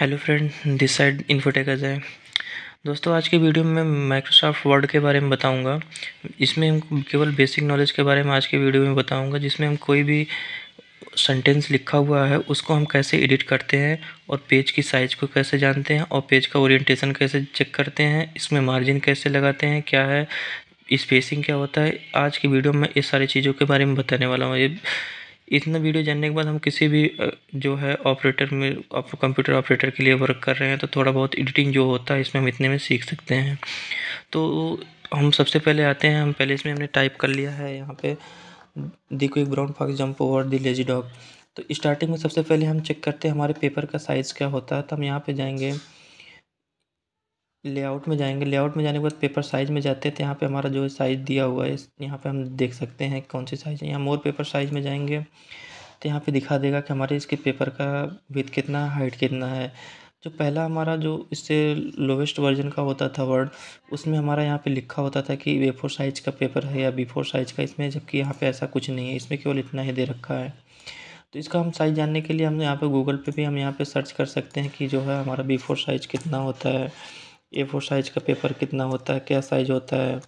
hello friend this side Infotechers है दोस्तों आज के वीडियो में माइक्रोसॉफ्ट वर्ड के बारे में बताऊंगा इसमें हम केवल बेसिक नॉलेज के बारे में आज के वीडियो में बताऊंगा जिसमें हम कोई भी सेंटेंस लिखा हुआ है उसको हम कैसे एडिट करते हैं और पेज की साइज़ को कैसे जानते हैं और पेज का ओरिएंटेशन कैसे चेक करते हैं इसमें मार्जिन कैसे लगाते हैं क्या है स्पेसिंग क्या होता है आज की वीडियो में ये सारी चीज़ों के बारे में बताने वाला हूँ ये इतना वीडियो जानने के बाद हम किसी भी जो है ऑपरेटर में कंप्यूटर ऑपरेटर के लिए वर्क कर रहे हैं तो थोड़ा बहुत एडिटिंग जो होता है इसमें हम इतने में सीख सकते हैं तो हम सबसे पहले आते हैं हम पहले इसमें हमने टाइप कर लिया है यहाँ पे the quick brown fox jump over the lazy dog तो स्टार्टिंग में सबसे पहले हम चेक करते हैं हमारे पेपर का साइज़ क्या होता है तो हम यहाँ पर जाएँगे लेआउट में जाएंगे लेआउट में जाने के बाद पेपर साइज़ में जाते हैं तो यहाँ पे हमारा जो साइज़ दिया हुआ है यहाँ पे हम देख सकते हैं कौन सी साइज़ है यहाँ मोर पेपर साइज़ में जाएंगे तो यहाँ पे दिखा देगा कि हमारे इसके पेपर का विथ कितना हाइट कितना है जो पहला हमारा जो इससे लोवेस्ट वर्जन का होता था वर्ड उसमें हमारा यहाँ पे लिखा होता था कि ए फोर साइज़ का पेपर है या बी साइज़ का इसमें जबकि यहाँ पे ऐसा कुछ नहीं है इसमें केवल इतना ही दे रखा है तो इसका हम साइज़ जानने के लिए हम यहाँ पे गूगल पे भी हम यहाँ पे सर्च कर सकते हैं कि जो है हमारा बी साइज़ कितना होता है ए फोर साइज का पेपर कितना होता है क्या साइज होता है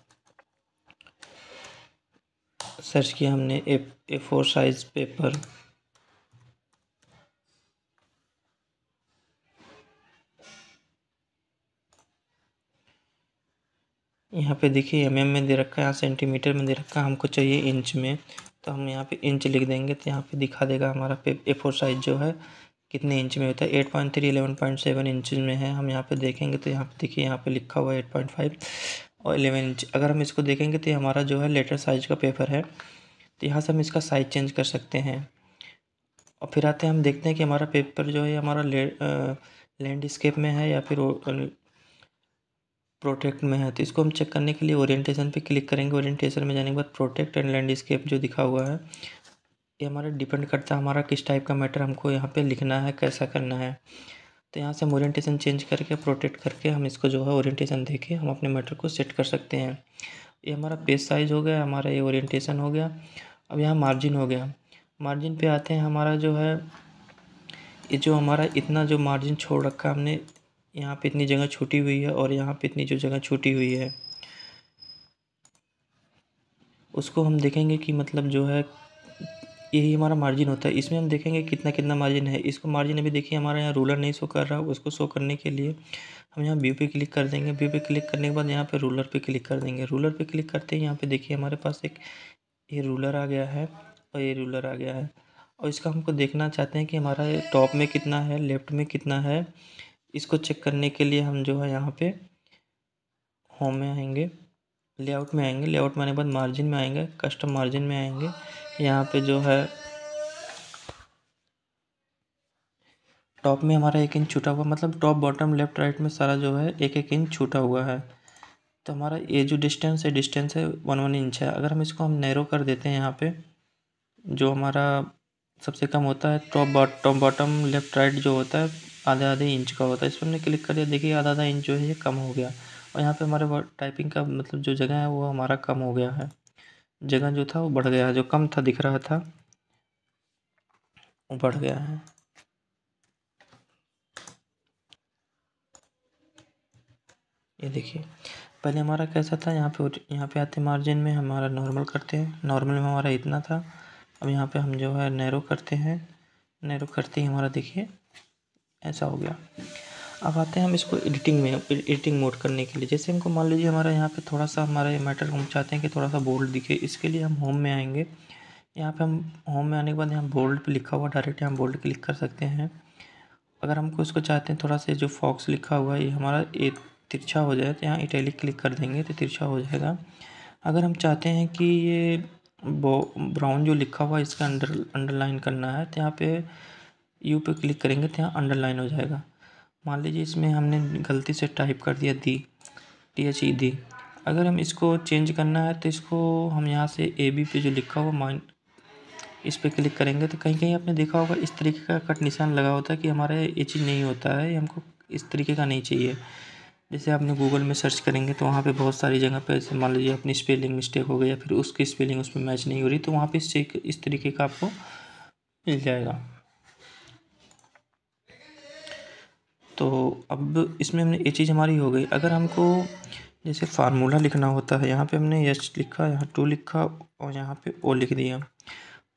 सर्च किया हमने A A four size paper यहाँ पे देखिए एम एम में दे रखा है यहाँ सेंटीमीटर में दे रखा है हमको चाहिए इंच में तो हम यहाँ पे इंच लिख देंगे तो यहाँ पे दिखा देगा हमारा पे ए फोर साइज जो है कितने इंच में होता है eight point three eleven point seven inch में है हम यहाँ पे देखेंगे तो यहाँ पे देखिए यहाँ पे लिखा हुआ है एट पॉइंट फाइव और एलेवन इंच अगर हम इसको देखेंगे तो हमारा जो है लेटर साइज का पेपर है तो यहाँ से हम इसका साइज चेंज कर सकते हैं और फिर आते हैं हम देखते हैं कि हमारा पेपर जो है हमारा लैंडस्केप में है या फिर प्रोटेक्ट में है तो इसको हम चेक करने के लिए ओरिएंटेशन पे क्लिक करेंगे ओरिएंटेशन में जाने के बाद प्रोटेक्ट एंड लैंडस्केप जो दिखा हुआ है ये हमारा डिपेंड करता है हमारा किस टाइप का मैटर हमको यहाँ पे लिखना है कैसा करना है तो यहाँ से हम ओरिएंटेशन चेंज करके प्रोटेक्ट करके हम इसको जो है ओरिएंटेशन दे के हम अपने मैटर को सेट कर सकते हैं ये हमारा पेज साइज हो गया हमारा ये ओरिएंटेशन हो गया अब यहाँ मार्जिन हो गया मार्जिन पे आते हैं हमारा जो है ये जो हमारा इतना जो मार्जिन छोड़ रखा है हमने यहाँ पर इतनी जगह छूटी हुई है और यहाँ पर इतनी जो जगह छूटी हुई है उसको हम देखेंगे कि मतलब जो है यही हमारा मार्जिन होता है इसमें हम देखेंगे कितना कितना मार्जिन है इसको मार्जिन अभी देखिए हमारा यहाँ रूलर नहीं शो कर रहा उसको शो करने के लिए हम यहाँ व्यू पे क्लिक कर देंगे व्यू पे क्लिक करने के बाद यहाँ पे रूलर पे क्लिक कर देंगे रूलर पे क्लिक करते ही यहाँ पे देखिए हमारे पास एक ये रूलर आ गया है और ये रूलर आ गया है और इसका हमको देखना चाहते हैं कि हमारा टॉप में कितना है लेफ्ट में कितना है इसको चेक करने के लिए हम जो है यहाँ पे होम में आएंगे लेआउट में आएंगे लेआउट में आने के बाद मार्जिन में आएंगे कस्टम मार्जिन में आएंगे यहाँ पे जो है टॉप में हमारा एक इंच छूटा हुआ मतलब टॉप बॉटम लेफ्ट राइट में सारा जो है एक एक इंच छूटा हुआ है तो हमारा ये जो डिस्टेंस है डिस्टेंस है वन वन इंच है अगर हम इसको हम नैरो कर देते हैं यहाँ पे जो हमारा सबसे कम होता है top bottom bottom left right जो होता है आधे आधे इंच का होता है इस पर हमने क्लिक कर दिया देखिए आधा आधा इंच जो है ये कम हो गया और यहाँ पे हमारे टाइपिंग का मतलब जो जगह है वो हमारा कम हो गया है जगह जो था वो बढ़ गया है जो कम था दिख रहा था वो बढ़ गया है ये देखिए पहले हमारा कैसा था यहाँ पे यहाँ पे आते मार्जिन में हमारा नॉर्मल करते हैं नॉर्मल में हमारा इतना था अब यहाँ पे हम जो है नैरो करते हैं नैरो करते ही हमारा देखिए ऐसा हो गया अब आते हैं हम इसको एडिटिंग में एडिटिंग मोड करने के लिए जैसे हमको मान लीजिए हमारा यहाँ पे थोड़ा सा हमारा मैटर हम चाहते हैं कि थोड़ा सा बोल्ड दिखे इसके लिए हम होम में आएंगे यहाँ पे हम होम में आने के बाद यहाँ बोल्ड पे लिखा हुआ डायरेक्ट यहाँ बोल्ड क्लिक कर सकते हैं अगर हमको इसको चाहते हैं थोड़ा सा जो फॉक्स लिखा हुआ है ये हमारा ए तिरछा हो जाए तो यहाँ इटैली क्लिक कर देंगे तो तिरछा हो जाएगा अगर हम चाहते हैं कि ये ब्राउन जो लिखा हुआ है इसका अंडर अंडरलाइन करना है तो यहाँ पे यू पे क्लिक करेंगे तो यहाँ अंडरलाइन हो जाएगा मान लीजिए इसमें हमने गलती से टाइप कर दिया दी टी एच ई दी अगर हम इसको चेंज करना है तो इसको हम यहाँ से ए बी पे जो लिखा हुआ माइंड इस पर क्लिक करेंगे तो कहीं कहीं आपने देखा होगा इस तरीके का कट निशान लगा होता है कि हमारा ये चीज़ नहीं होता है हमको इस तरीके का नहीं चाहिए जैसे आपने गूगल में सर्च करेंगे तो वहाँ पे बहुत सारी जगह पे जैसे मान लीजिए अपनी स्पेलिंग मिस्टेक हो गई या फिर उसकी स्पेलिंग उसमें मैच नहीं हो रही तो वहाँ पर इस तरीके का आपको मिल जाएगा तो अब इसमें हमने ये चीज़ हमारी हो गई अगर हमको जैसे फार्मूला लिखना होता है यहाँ पे हमने एच लिखा यहाँ टू लिखा और यहाँ पे ओ लिख दिया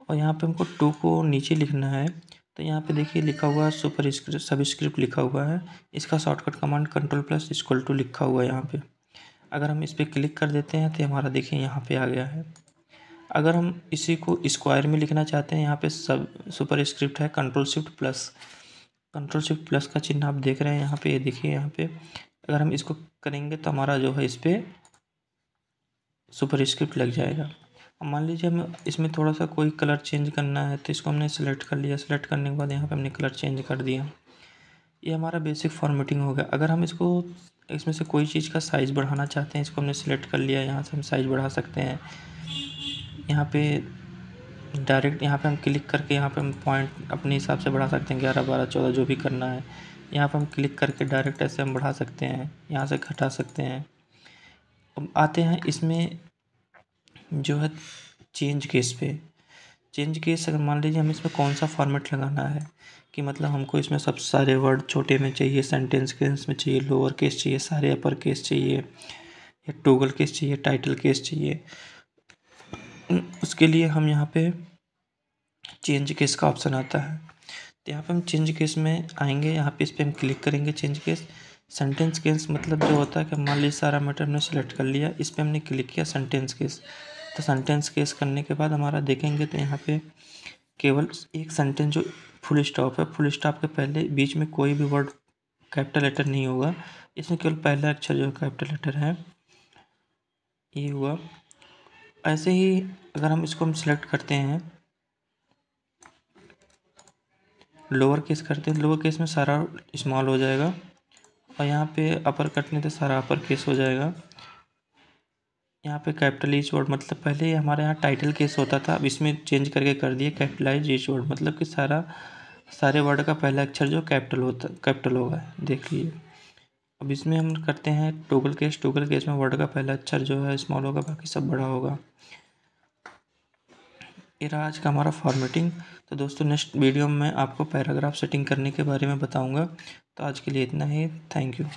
और यहाँ पे हमको टू को नीचे लिखना है तो यहाँ पे देखिए लिखा हुआ है सुपर स्क्रिप्ट सब स्क्रिप्ट लिखा हुआ है इसका shortcut command control plus equal to लिखा हुआ है यहाँ पे अगर हम इस पर क्लिक कर देते हैं तो हमारा देखिए यहाँ पर आ गया है अगर हम इसी को स्क्वायर में लिखना चाहते हैं यहाँ पर सब सुपर स्क्रिप्ट है control shift plus control shift plus का चिन्ह आप देख रहे हैं यहाँ पे ये देखिए यहाँ पे अगर हम इसको करेंगे तो हमारा जो है इस पर सुपर स्क्रिप्ट लग जाएगा अब मान लीजिए हमें इसमें थोड़ा सा कोई कलर चेंज करना है तो इसको हमने सेलेक्ट कर लिया सेलेक्ट करने के बाद यहाँ पे हमने कलर चेंज कर दिया ये हमारा बेसिक फॉर्मेटिंग हो गया अगर हम इसको इसमें से कोई चीज़ का साइज़ बढ़ाना चाहते हैं इसको हमने सेलेक्ट कर लिया यहाँ से हम साइज़ बढ़ा सकते हैं यहाँ पर डायरेक्ट यहाँ पे हम क्लिक करके यहाँ पे हम पॉइंट अपने हिसाब से बढ़ा सकते हैं ग्यारह बारह चौदह जो भी करना है यहाँ पे हम क्लिक करके डायरेक्ट ऐसे हम बढ़ा सकते हैं यहाँ से घटा सकते हैं अब आते हैं इसमें जो है चेंज केस पे चेंज केस अगर मान लीजिए हमें इसमें कौन सा फॉर्मेट लगाना है कि मतलब हमको इसमें सब सारे वर्ड छोटे में चाहिए सेंटेंस केस में चाहिए लोअर केस चाहिए सारे अपर केस चाहिए या टोगल केस चाहिए टाइटल केस चाहिए उसके लिए हम यहाँ पे चेंज केस का ऑप्शन आता है तो यहाँ पे हम चेंज केस में आएंगे यहाँ पे इस पर हम क्लिक करेंगे चेंज केस सेंटेंस केस मतलब जो होता है कि मान लीजिए सारा मैटर हमने सेलेक्ट कर लिया इस पर हमने क्लिक किया सेंटेंस केस तो सेंटेंस केस करने के बाद हमारा देखेंगे तो यहाँ पे केवल एक सेंटेंस जो फुल स्टॉप है फुल स्टॉप के पहले बीच में कोई भी वर्ड कैपिटल लेटर नहीं होगा इसमें केवल पहला अक्षर जो कैपिटल लेटर है ये हुआ ऐसे ही अगर हम इसको हम सिलेक्ट करते हैं लोअर केस करते हैं लोअर केस में सारा स्मॉल हो जाएगा और यहाँ पे अपर कटने तो सारा अपर केस हो जाएगा यहाँ पे कैपिटल ईच वर्ड मतलब पहले हमारे यहाँ टाइटल केस होता था अब इसमें चेंज करके कर दिए कैपिटलाइज ईच वर्ड मतलब कि सारा सारे वर्ड का पहला अक्षर जो कैपिटल होता कैपिटल होगा देख लीजिए अब इसमें हम करते हैं टोगल केस टोगल केस में वर्ड का पहला अक्षर जो है स्मॉल होगा बाकी सब बड़ा होगा ये रहा आज का हमारा फॉर्मेटिंग तो दोस्तों नेक्स्ट वीडियो में आपको पैराग्राफ सेटिंग करने के बारे में बताऊंगा तो आज के लिए इतना ही थैंक यू